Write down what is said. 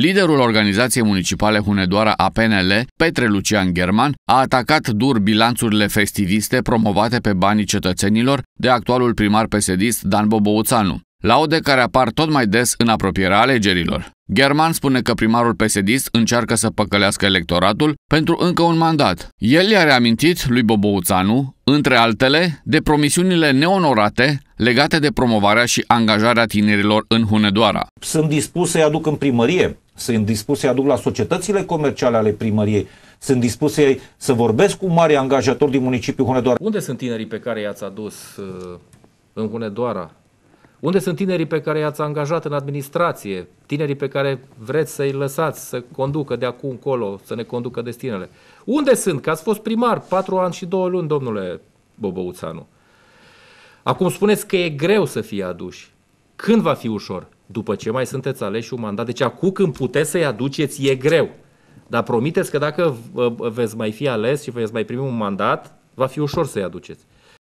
Liderul organizației municipale Hunedoara a PNL, Petre Lucian German, a atacat dur bilanțurile festiviste promovate pe banii cetățenilor de actualul primar psd Dan Bobouțanu, laude care apar tot mai des în apropierea alegerilor. German spune că primarul psd încearcă să păcălească electoratul pentru încă un mandat. El i-a reamintit lui Bobouțanu, între altele, de promisiunile neonorate legate de promovarea și angajarea tinerilor în Hunedoara. Sunt dispus să-i aduc în primărie sunt dispus să-i aduc la societățile comerciale ale primăriei. Sunt dispus să, să vorbesc cu mari angajatori din municipiul Hunedoara. Unde sunt tinerii pe care i-ați adus uh, în Hunedoara? Unde sunt tinerii pe care i-ați angajat în administrație? Tinerii pe care vreți să-i lăsați să conducă de acum încolo, să ne conducă destinele? Unde sunt? Că ați fost primar patru ani și două luni, domnule Bobăuțanu. Acum spuneți că e greu să fie aduși. Când va fi ușor? după ce mai sunteți aleși un mandat. Deci acum când puteți să-i aduceți, e greu. Dar promiteți că dacă veți mai fi ales și veți mai primi un mandat, va fi ușor să-i aduceți.